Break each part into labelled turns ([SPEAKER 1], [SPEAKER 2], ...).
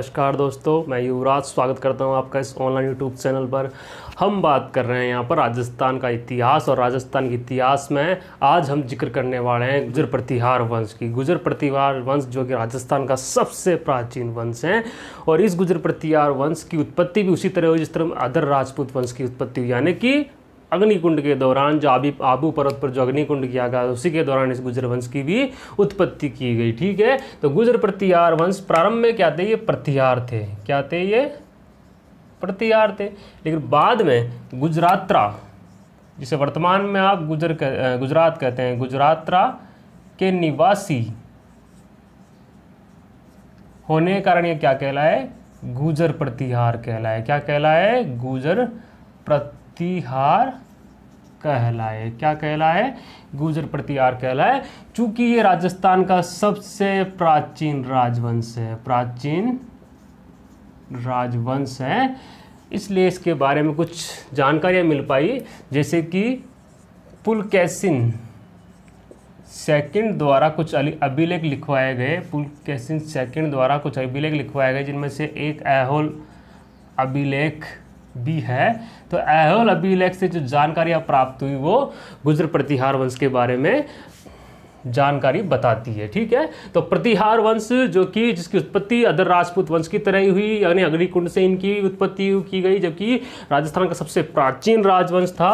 [SPEAKER 1] नमस्कार दोस्तों मैं युवराज स्वागत करता हूं आपका इस ऑनलाइन यूट्यूब चैनल पर हम बात कर रहे हैं यहाँ पर राजस्थान का इतिहास और राजस्थान के इतिहास में आज हम जिक्र करने वाले हैं गुजर प्रतिहार वंश की गुजर प्रतिहार वंश जो कि राजस्थान का सबसे प्राचीन वंश है और इस गुजर प्रतिहार वंश की उत्पत्ति भी उसी तरह हुई जिस तरह अदर राजपूत वंश की उत्पत्ति हुई यानी कि अग्निकुंड के दौरान जो आबी आबू पर्वत पर जो अग्निकुंड किया गया उसी के दौरान इस गुजर वंश की भी उत्पत्ति की गई ठीक है तो गुजर प्रतिहार वंश प्रारंभ में क्या थे ये प्रतिहार थे क्या थे ये प्रतिहार थे लेकिन बाद में गुजरात्रा जिसे वर्तमान में आप गुजर कह, गुजरात कहते हैं गुजरात्रा के निवासी होने के कारण ये क्या कहलाए गुजर प्रतिहार कहलाए क्या कहलाए गुजर प्रति प्रतिहार कहलाए क्या कहलाए गुजर प्रतिहार कहलाए चूंकि ये राजस्थान का सबसे प्राचीन राजवंश है प्राचीन राजवंश है इसलिए इसके बारे में कुछ जानकारियां मिल पाई जैसे कि पुलकैसिन सेकंड द्वारा कुछ अभिलेख लिखवाए गए पुलकैसिन सेकंड द्वारा कुछ अभिलेख लिखवाए गए जिनमें से एक एहोल अभिलेख बी है तो ऐहोल अभिलेख से जो जानकारी प्राप्त हुई वो गुजर प्रतिहार वंश के बारे में जानकारी बताती है ठीक है तो प्रतिहार वंश जो कि जिसकी उत्पत्ति अदर राजपूत वंश की तरह ही हुई यानी अग्निकुंड से इनकी उत्पत्ति की गई जबकि राजस्थान का सबसे प्राचीन राजवंश था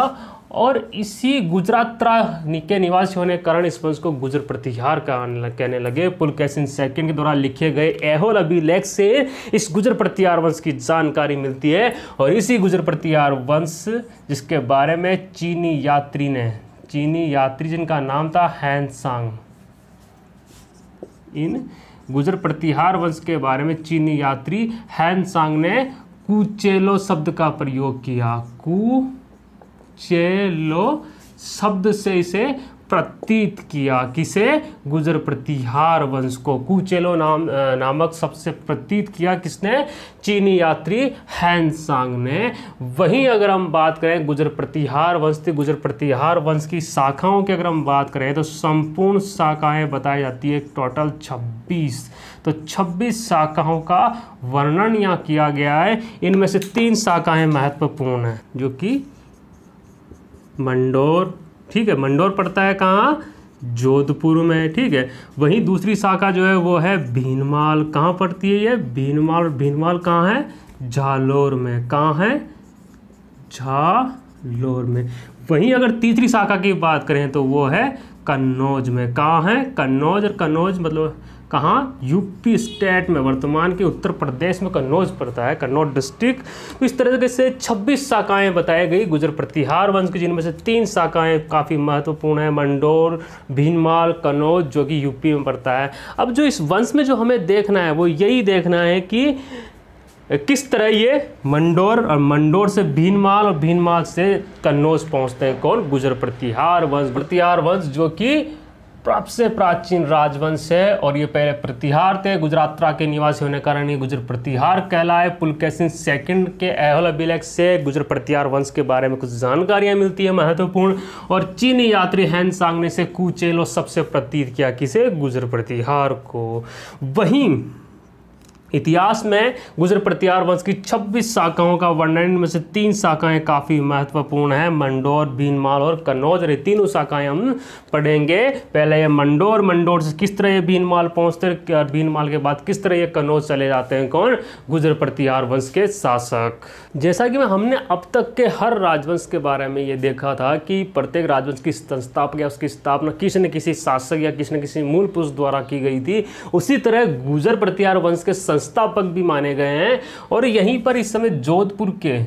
[SPEAKER 1] और इसी गुजरात्रा के निवासी होने के कारण इस वंश को गुजर प्रतिहार कहने लगे कैसिन सेकंड के द्वारा लिखे गए एहोल अभिलेख से इस गुजर प्रतिहार वंश की जानकारी मिलती है और इसी गुजर प्रतिहार वंश जिसके बारे में चीनी यात्री ने चीनी यात्री जिनका नाम था हैंसांग इन गुजर प्रतिहार वंश के बारे में चीनी यात्री हैंसांग ने कुचेलो शब्द का प्रयोग किया कु चेलो शब्द से इसे प्रतीत किया किसे गुजर प्रतिहार वंश को कुचेलो नाम नामक सबसे प्रतीत किया किसने चीनी यात्री हैंसांग ने वहीं अगर हम बात करें गुजर प्रतिहार वंश थी गुजर प्रतिहार वंश की शाखाओं की अगर हम बात करें तो संपूर्ण शाखाएं बताई जाती है टोटल 26 तो 26 शाखाओं का वर्णन यहाँ किया गया है इनमें से तीन शाखाएं महत्वपूर्ण हैं जो कि मंडोर ठीक है मंडोर पड़ता है कहाँ जोधपुर में ठीक है वहीं दूसरी शाखा जो है वो है भीनमाल कहाँ पड़ती है ये भीनमाल और भीनमाल कहाँ है झालोर में कहाँ है झालोर में वहीं अगर तीसरी शाखा की बात करें तो वो है कन्नौज में कहाँ है कन्नौज और कन्नौज मतलब कहाँ यूपी स्टेट में वर्तमान के उत्तर प्रदेश में कन्नौज पड़ता है कन्नौज डिस्ट्रिक्ट तो इस तरह से 26 शाखाएं बताई गई गुजर प्रतिहार वंश की जिनमें से तीन शाखाएं काफ़ी महत्वपूर्ण है मंडोर भीनमाल कन्नौज जो कि यूपी में पड़ता है अब जो इस वंश में जो हमें देखना है वो यही देखना है कि किस तरह ये मंडोर और मंडोर से भीनमाल और भीनमाल से कन्नौज पहुंचते हैं कौन गुजर प्रतिहार वंश प्रतिहार वंश जो कि सबसे प्राचीन राजवंश है और ये पहले प्रतिहार थे गुजरात्रा के निवासी होने के कारण ये गुजर प्रतिहार कहलाए कैसिन सेकंड के एहोल अभिलेख से गुजर प्रतिहार वंश के बारे में कुछ जानकारियाँ मिलती है महत्वपूर्ण और चीनी यात्री हैन सांगने से कुचेलो सबसे प्रतीत किया किसे गुजर प्रतिहार को वहीं इतिहास में गुजर प्रत्यार वंश की 26 शाखाओं का वर्णन इनमें से तीन शाखाएं काफ़ी महत्वपूर्ण हैं मंडोर भीनमाल और कन्नौज रे तीनों शाखाएं हम पढ़ेंगे पहले ये मंडोर मंडोर से किस तरह ये भीनमाल पहुंचते और भीनमाल के बाद किस तरह ये कन्नौज चले जाते हैं कौन गुजर प्रत्यार वंश के शासक जैसा कि हमने अब तक के हर राजवंश के बारे में ये देखा था कि प्रत्येक राजवंश की संस्थापक या उसकी स्थापना किसी न किसी शासक या किसी न किसी मूल पुरुष द्वारा की गई थी उसी तरह गुजर प्रत्यार वंश के संस्थापक भी माने गए हैं और यहीं पर इस समय जोधपुर के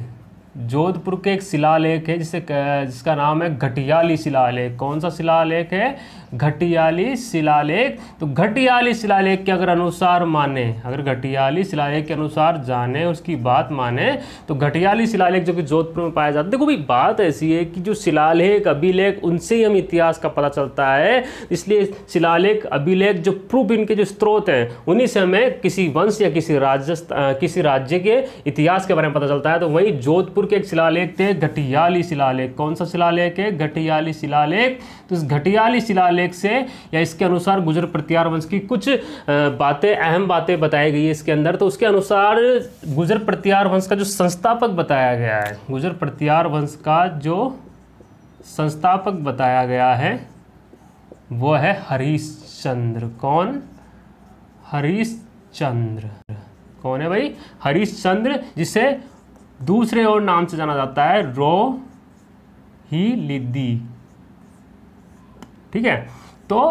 [SPEAKER 1] जोधपुर के एक शिलालेख है जिसे जिसका नाम है घटियाली शिलालेख कौन सा शिलालेख है घटियाली शिलालेख तो घटियाली शिलालेख के अगर अनुसार माने अगर घटियाली शिलालेख के अनुसार जाने उसकी बात माने तो घटियाली शिलालेख जो कि जोधपुर में पाया जाता है देखो भाई बात ऐसी है कि जो शिलालेख अभिलेख उनसे ही हम इतिहास का पता चलता है इसलिए शिलालेख अभिलेख जो प्रूफ इनके जो स्रोत हैं उन्हीं से हमें किसी वंश या किसी राज्य किसी राज्य के इतिहास के बारे में पता चलता है तो वहीं जोधपुर गोरखपुर के एक शिलालेख थे घटियाली शिलालेख कौन सा शिलालेख है घटियाली शिलालेख तो इस घटियाली शिलालेख से या इसके अनुसार गुजर प्रत्यार वंश की कुछ बातें अहम बातें बताई गई है इसके अंदर तो उसके अनुसार गुजर प्रत्यार वंश का जो संस्थापक बताया गया है गुजर प्रत्यार वंश का जो संस्थापक बताया गया है वो है हरीशचंद्र कौन हरीशचंद्र कौन है भाई हरीशचंद्र जिसे दूसरे और नाम से जाना जाता है रो ही लिदी ठीक है तो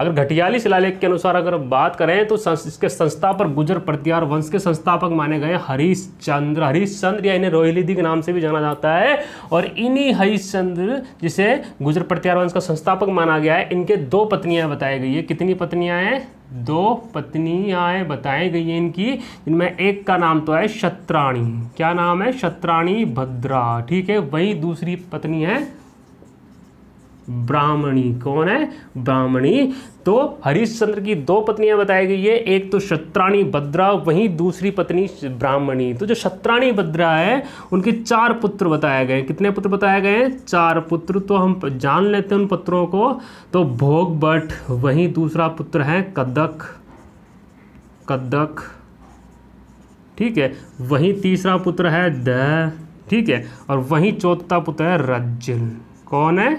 [SPEAKER 1] अगर घटियाली शिलालेख के अनुसार अगर बात करें तो संस, इसके पर गुजर प्रत्यार वंश के संस्थापक माने गए हरीश चंद्र हरीश चंद्र या इन्हें रोहिलिधि के नाम से भी जाना जाता है और इन्हीं हरीश चंद्र जिसे गुजर प्रत्यार वंश का संस्थापक माना गया है इनके दो पत्नियाँ बताई गई है कितनी पत्नियाँ हैं दो पत्नियाएँ बताई गई हैं इनकी इनमें एक का नाम तो है शत्राणी क्या नाम है शत्राणी भद्रा ठीक है वही दूसरी पत्नी है ब्राह्मणी कौन है ब्राह्मणी तो हरिश्चंद्र की दो पत्नियां बताई गई है एक तो शत्राणी भद्रा वहीं दूसरी पत्नी ब्राह्मणी तो जो शत्राणी भद्रा है उनके चार पुत्र बताए गए कितने पुत्र बताए गए चार पुत्र तो हम जान लेते हैं उन पुत्रों को तो भोग भट्ट वहीं दूसरा पुत्र है कदक कदक ठीक है वहीं तीसरा पुत्र है द ठीक है और वहीं चौथा पुत्र है रज्जल कौन है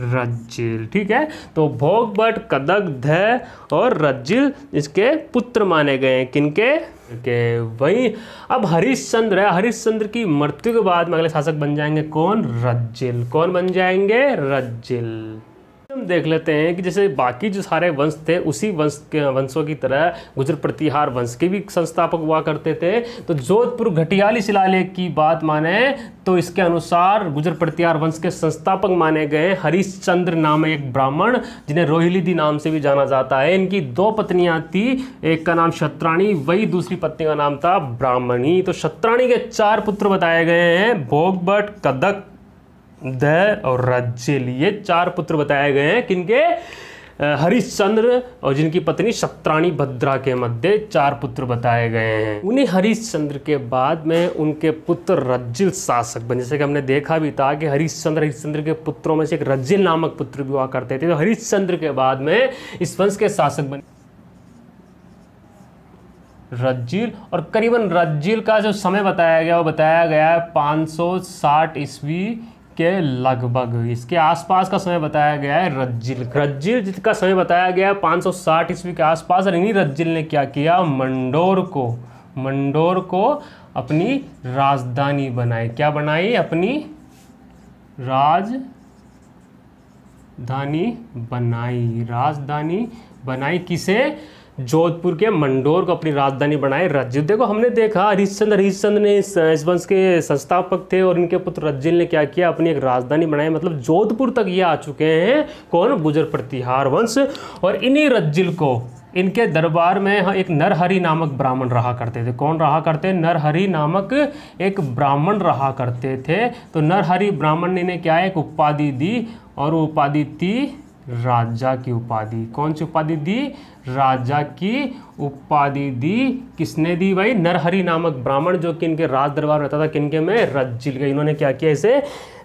[SPEAKER 1] रज्जिल ठीक है तो भोग भट कदक धय और रज्जिल इसके पुत्र माने गए हैं किनके के वहीं अब हरिश्चंद्र है हरिश्चंद्र की मृत्यु के बाद में अगले शासक बन जाएंगे कौन रज्जिल कौन बन जाएंगे रज्जिल हम देख लेते हैं कि जैसे बाकी जो सारे वंश थे उसी वंश के वंशों की तरह गुजर प्रतिहार वंश के भी संस्थापक हुआ करते थे तो जोधपुर घटियाली शिलालेख की बात माने तो इसके अनुसार गुजर प्रतिहार वंश के संस्थापक माने गए हरिश्चंद्र नाम एक ब्राह्मण जिन्हें रोहिलिदी नाम से भी जाना जाता है इनकी दो पत्नियां थी एक का नाम शत्राणी वही दूसरी पत्नी का नाम था ब्राह्मणी तो शत्राणी के चार पुत्र बताए गए हैं भोगभट कदक दह और रजिल ये चार पुत्र बताए गए हैं किनके हरिश्चंद्र और जिनकी पत्नी सत्राणी भद्रा के मध्य चार पुत्र बताए गए हैं उन्हें हरिश्चंद्र के बाद में उनके पुत्र रज्जिल शासक बने जैसे कि हमने देखा भी था कि हरिश्चंद्र हरिश्चंद्र के पुत्रों में से एक रज्जिल नामक पुत्र भी हुआ करते थे तो हरिश्चंद्र के बाद में इस वंश के शासक बने रज्जिल और करीबन रज्जिल का जो समय बताया गया वो बताया गया है साठ ईस्वी के लगभग इसके आसपास का समय बताया गया है रज्जिल रज्जिल जिसका समय बताया गया है 560 ईस्वी के आसपास और इन्हीं रज्जिल ने क्या किया मंडोर को मंडोर को अपनी राजधानी बनाई क्या बनाई अपनी राजधानी बनाई राजधानी बनाई किसे जोधपुर के मंडोर को अपनी राजधानी बनाए रज्जु देखो हमने देखा हरिश्चंद हरिश्चंद ने इस वंश के संस्थापक थे और इनके पुत्र रज्जिल ने क्या किया अपनी एक राजधानी बनाई मतलब जोधपुर तक ये आ चुके हैं कौन गुजर प्रतिहार वंश और इन्हीं रज्जिल को इनके दरबार में एक नरहरि नामक ब्राह्मण रहा करते थे कौन रहा करते नरहरि नामक एक ब्राह्मण रहा करते थे तो नरहरि ब्राह्मण ने क्या एक उपाधि दी और वो उपाधि थी राजा की उपाधि कौन सी उपाधि दी राजा की उपाधि दी किसने दी भाई नरहरि नामक ब्राह्मण जो कि इनके राज दरबार रहता था किनके में रज्जिल के इन्होंने क्या किया इसे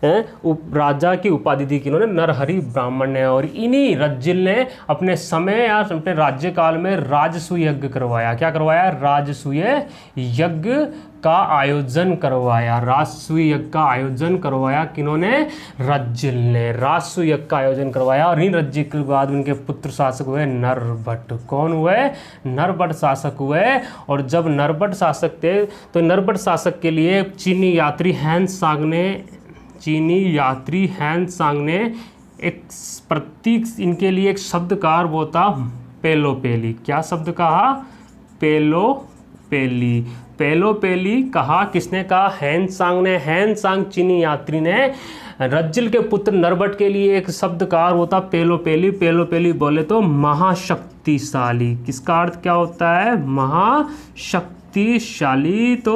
[SPEAKER 1] राजा की उपाधि दी कि इन्होंने नरहरि ब्राह्मण ने और इन्हीं रज्जिल ने अपने समय या अपने राज्यकाल में राजसूय यज्ञ करवाया क्या करवाया राजसूय यज्ञ का आयोजन करवाया राजस्व यज्ञ का आयोजन करवाया किन्होंने रज्जिल ने राजस्व यज्ञ का आयोजन करवाया और इन रज्जिल के बाद उनके पुत्र शासक हुए नरभट कौन हुए नरभट शासक हुए और जब नरभट शासक थे तो नरभट शासक के लिए चीनी यात्री हैंस सांग ने चीनी यात्री हैंस सांग ने एक प्रतीक इनके लिए एक शब्द कहा वो था पेलो पेली क्या शब्द कहा पेलो पेली पहलो पहली कहा किसने कहा हैन सांग ने हैन सांग चीनी यात्री ने रज्जिल के पुत्र नरबट के लिए एक शब्दकार होता पहलो पहली पेलो पेली बोले तो महाशक्तिशाली किसका अर्थ क्या होता है महाशक्ति शक्तिशाली तो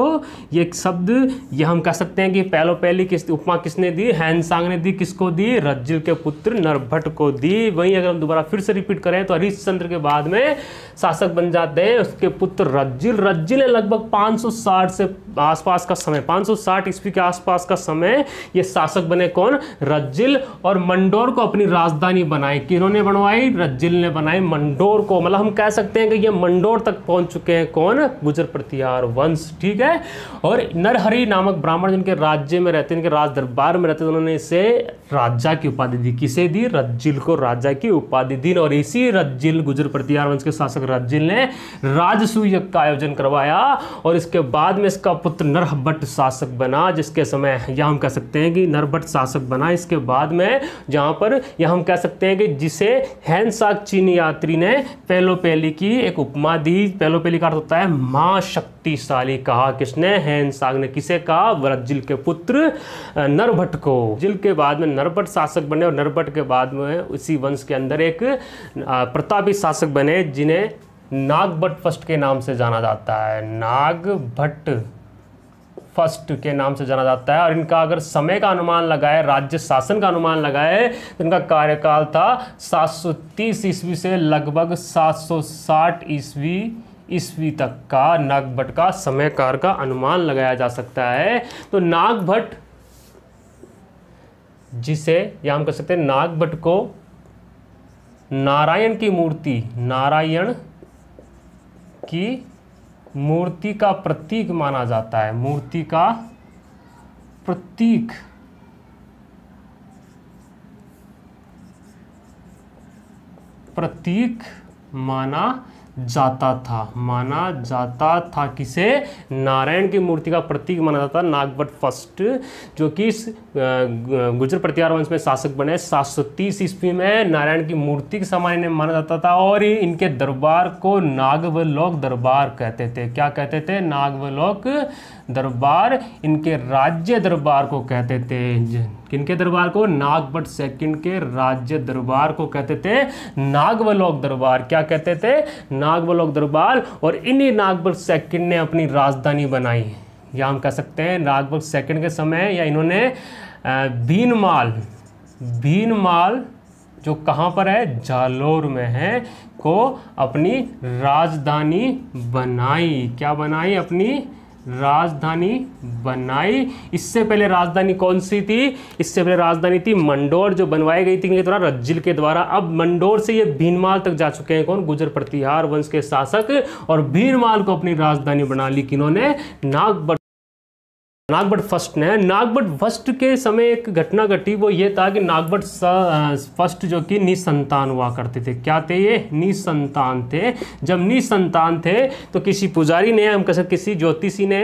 [SPEAKER 1] ये शब्द ये हम कह सकते हैं कि पहलो पहली किस उपमा किसने दी हैंसांग ने दी किसको दी रज्जु के पुत्र नरभट को दी वहीं अगर हम दोबारा फिर से रिपीट करें तो हरिश्चंद्र के बाद में शासक बन जाते हैं उसके पुत्र रज्जिल रज्जिल ने लगभग 560 से आसपास का समय 560 ईस्वी के आसपास का समय ये शासक बने कौन रज्जिल और मंडोर को अपनी राजधानी बनाई किन्होंने बनवाई रज्जिल ने बनाई मंडोर को मतलब हम कह सकते हैं कि ये मंडोर तक पहुंच चुके हैं कौन गुजर प्रति बख्तियार वंश ठीक है और नरहरि नामक ब्राह्मण जिनके राज्य में रहते इनके राज दरबार में रहते उन्होंने इसे राजा की उपाधि दी किसे दी रज्जिल को राजा की उपाधि दी और इसी रज्जिल गुजर प्रतिहार वंश के शासक रज्जिल ने राजसूय का आयोजन करवाया और इसके बाद में इसका पुत्र नरहबट शासक बना जिसके समय यह हम कह सकते हैं कि नरभट शासक बना इसके बाद में जहाँ पर यह हम कह सकते हैं कि जिसे हैंसाक चीनी यात्री ने पहलो पहली की एक उपमा दी पहलो पहली का अर्थ होता है माँ शक्तिशाली कहा किसने हैंसाग ने किसे कहा व्रजिल के पुत्र नरभट को जिल के बाद में नरभट शासक बने और नरभट के बाद में उसी वंश के अंदर एक प्रतापी शासक बने जिन्हें नागभट फर्स्ट के नाम से जाना जाता है नागभट्ट फर्स्ट के नाम से जाना जाता है और इनका अगर समय का अनुमान लगाए राज्य शासन का अनुमान लगाए तो इनका कार्यकाल था 730 ईस्वी से लगभग 760 ईस्वी ईस्वी तक का नागभट्ट का समय कार का अनुमान लगाया जा सकता है तो नागभट्ट जिसे या हम कह सकते हैं नागभट्ट को नारायण की मूर्ति नारायण की मूर्ति का प्रतीक माना जाता है मूर्ति का प्रतीक प्रतीक माना जाता था माना जाता था किसे नारायण की मूर्ति का प्रतीक माना जाता नागवट फर्स्ट जो कि इस गुजर प्रतिहार वंश में शासक बने सात सौ तीस ईस्वी में नारायण की मूर्ति के समान इन्हें माना जाता था और इनके दरबार को नागवलोक दरबार कहते थे क्या कहते थे नागवलोक दरबार इनके राज्य दरबार को कहते थे किनके दरबार को नागभट सेकंड के राज्य दरबार को कहते थे नागवलोक दरबार क्या कहते थे नागवलोक दरबार और इन्हीं नागभट सेकंड ने अपनी राजधानी बनाई या हम कह सकते हैं लगभग सेकंड के समय या इन्होंने भीनमाल भीनमाल जो कहाँ पर है जालोर में है को अपनी राजधानी बनाई क्या बनाई अपनी राजधानी बनाई इससे पहले राजधानी कौन सी थी इससे पहले राजधानी थी मंडोर जो बनवाई गई थी थोड़ा द्वारा रज्जिल के द्वारा अब मंडोर से ये भीनमाल तक जा चुके हैं कौन गुजर प्रतिहार वंश के शासक और भीनमाल को अपनी राजधानी बना ली किन्होंने नागब नागभट फर्स्ट ने नागभट फर्स्ट के समय एक घटना घटी वो ये था कि नागभट फर्स्ट जो कि निसंतान हुआ करते थे क्या थे ये निसंतान थे जब निसंतान थे तो किसी पुजारी ने हम कह सकते किसी ज्योतिषी ने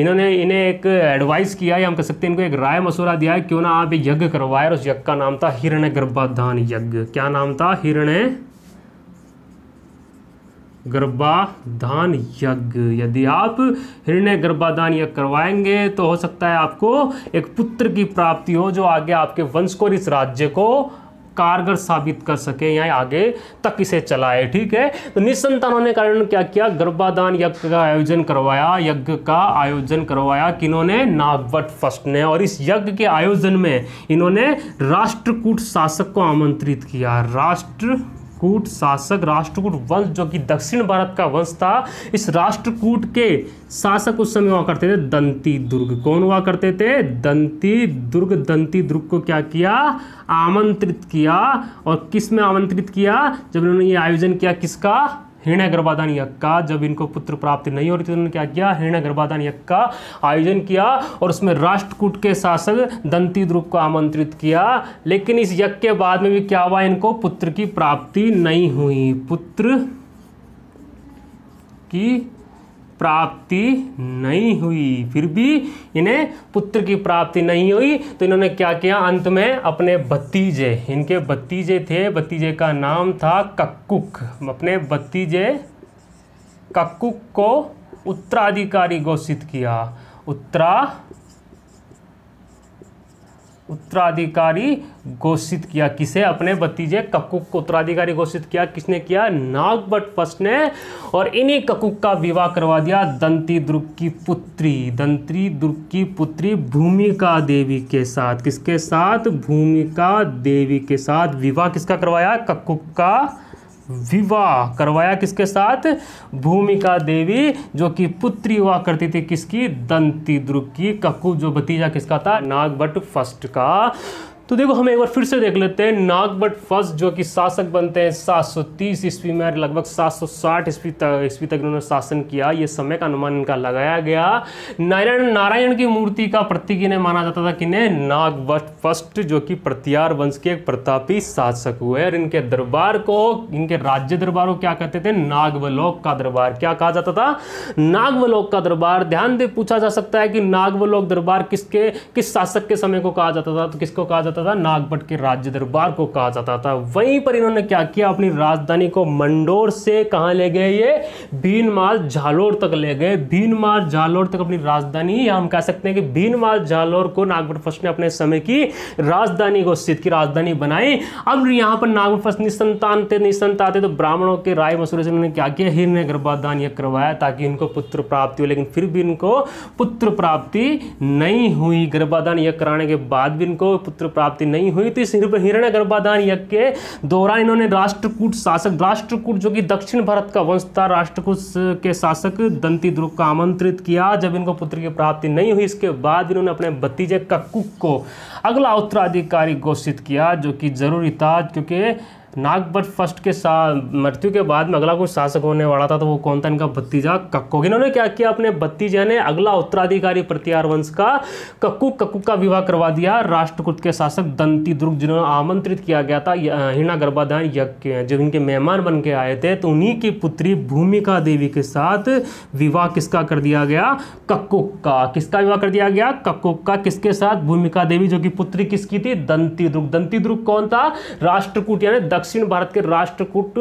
[SPEAKER 1] इन्होंने इन्हें एक एडवाइस किया या हम कह सकते इनको एक राय मशूरा दिया है क्यों ना आप यज्ञ करवाए और उस यज्ञ का नाम था हिरण्य गर्भाधान यज्ञ क्या नाम था हिरण्य गर्भाधान यज्ञ यदि आप हृदय गर्भाधान यज्ञ करवाएंगे तो हो सकता है आपको एक पुत्र की प्राप्ति हो जो आगे आपके वंश को इस राज्य को कारगर साबित कर सके या आगे तक इसे चलाए ठीक है तो निसंतान होने कारण क्या किया गर्भाधान यज्ञ का आयोजन करवाया यज्ञ का आयोजन करवाया कि इन्होंने नागवट फर्स्ट ने और इस यज्ञ के आयोजन में इन्होंने राष्ट्रकूट शासक को आमंत्रित किया राष्ट्र राष्ट्रकूट शासक राष्ट्रकूट वंश जो कि दक्षिण भारत का वंश था इस राष्ट्रकूट के शासक उस समय हुआ करते थे दंती दुर्ग कौन हुआ करते थे दंती दुर्ग दंती दुर्ग को क्या किया आमंत्रित किया और किस में आमंत्रित किया जब इन्होंने ये आयोजन किया किसका हिरण्य गर्भाधान यज्ञ का जब इनको पुत्र प्राप्ति नहीं हो रही थी तो क्या किया हिरण्य गर्भाधान यज्ञ का आयोजन किया और उसमें राष्ट्रकूट के शासक दंती द्रुप को आमंत्रित किया लेकिन इस यज्ञ के बाद में भी क्या हुआ इनको पुत्र की प्राप्ति नहीं हुई पुत्र की प्राप्ति नहीं हुई फिर भी इन्हें पुत्र की प्राप्ति नहीं हुई तो इन्होंने क्या किया अंत में अपने भतीजे इनके भतीजे थे भतीजे का नाम था कक्कुक अपने भतीजे कक्कुक को उत्तराधिकारी घोषित किया उत्तरा उत्तराधिकारी घोषित किया किसे अपने भतीजे ककुक को उत्तराधिकारी घोषित किया किसने किया नागभट फर्स्ट ने और इन्हीं ककुक का विवाह करवा दिया दंती दुर्ग की पुत्री दंती दुर्ग की पुत्री भूमिका देवी के साथ किसके साथ भूमिका देवी के साथ विवाह किसका करवाया ककुक का विवाह करवाया किसके साथ भूमिका देवी जो कि पुत्री हुआ करती थी किसकी दंती की कक्कू जो भतीजा किसका था नागभट फर्स्ट का तो देखो हम एक बार फिर से देख लेते हैं नागबट फर्स्ट जो कि शासक बनते हैं 730 ईस्वी में लगभग 760 ईस्वी तक ईस्वी तक इन्होंने शासन किया ये समय का अनुमान इनका लगाया गया नारायण नारायण की मूर्ति का प्रतीक इन्हें माना जाता था कि इन्हें नागबट फर्स्ट जो कि प्रत्यार वंश के एक प्रतापी शासक हुए और इनके दरबार को इनके राज्य दरबार को क्या कहते थे नागवलोक का दरबार क्या कहा जाता था नागवलोक का दरबार ध्यान दे पूछा जा सकता है कि नागवलोक दरबार किसके किस शासक के समय को कहा जाता था तो किसको कहा जाता जाता था नागपट के राज्य दरबार को कहा जाता था वहीं पर इन्होंने क्या किया अपनी राजधानी को मंडोर से कहा ले गए ये भीनमाल झालोर तक ले गए भीनमाल झालोर तक अपनी राजधानी या हम कह सकते हैं कि भीनमाल झालोर को नागपट फर्स्ट ने अपने समय की राजधानी को सिद्ध की राजधानी बनाई अब यहां पर नागपट फर्स्ट निसंतान थे निसंता आते तो ब्राह्मणों के राय मसूरे से उन्होंने क्या किया हिरने गर्भाधान यह करवाया ताकि इनको पुत्र प्राप्ति हो लेकिन फिर भी इनको पुत्र प्राप्ति नहीं हुई गर्भाधान यह कराने के बाद भी इनको पुत्र प्राप्ति प्राप्ति नहीं हुई तो इस हिरण्य गर्भाधान यज्ञ के दौरान इन्होंने राष्ट्रकूट शासक राष्ट्रकूट जो कि दक्षिण भारत का वंश था राष्ट्रकूट के शासक दंती ध्रुव का आमंत्रित किया जब इनको पुत्र की प्राप्ति नहीं हुई इसके बाद इन्होंने अपने भतीजे कक्कुक को अगला उत्तराधिकारी घोषित किया जो कि जरूरी था क्योंकि नागपत फर्स्ट के साथ मृत्यु के बाद में अगला कुछ शासक होने वाला था तो वो कौन था इनका भत्तीजा कक्कू इन्होंने क्या किया अपने भत्तीजा ने अगला उत्तराधिकारी प्रतिहार वंश का कक्कू कक्कू का विवाह करवा दिया राष्ट्रकूट के शासक दंती दुर्ग जिन्होंने आमंत्रित किया गया था हिरणा गर्भाधान यज्ञ जब इनके मेहमान बन के आए थे तो उन्हीं की पुत्री भूमिका देवी के साथ विवाह किसका कर दिया गया कक्कू का किसका विवाह कर दिया गया कक्कू का किसके साथ भूमिका देवी जो कि पुत्री किसकी थी दंती दुर्ग दंती दुर्ग कौन था राष्ट्रकूट यानी दक्षिण भारत के राष्ट्रकूट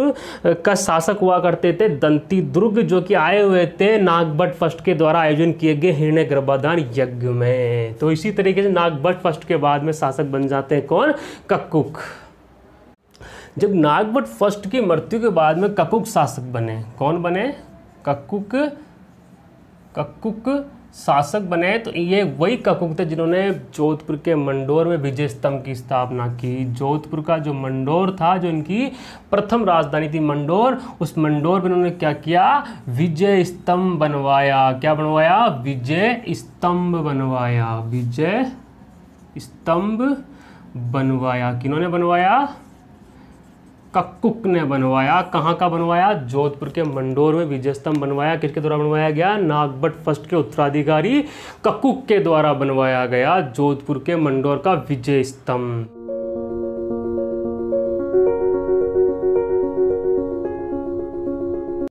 [SPEAKER 1] का शासक हुआ करते थे दंती दुर्ग जो कि आए हुए थे नागभट फर्स्ट के द्वारा आयोजन किए गए हिरण्य गर्भाधान यज्ञ में तो इसी तरीके से नागभट फर्स्ट के बाद में शासक बन जाते हैं कौन कक्कुक जब नागभट फर्स्ट की मृत्यु के बाद में ककुक शासक बने कौन बने कक्कुक कक्कुक शासक बने तो ये वही ककुक थे जिन्होंने जोधपुर के मंडोर में विजय स्तंभ की स्थापना की जोधपुर का जो मंडोर था जो इनकी प्रथम राजधानी थी मंडोर उस मंडोर में इन्होंने क्या किया विजय स्तंभ बनवाया क्या बनवाया विजय स्तंभ बनवाया विजय स्तंभ बनवाया किन्होंने बनवाया कक्कुक ने बनवाया कहाँ का बनवाया जोधपुर के मंडोर में विजय स्तंभ बनवाया किसके द्वारा बनवाया गया नागभट फर्स्ट के उत्तराधिकारी कक्कुक के द्वारा बनवाया गया जोधपुर के मंडोर का विजय स्तंभ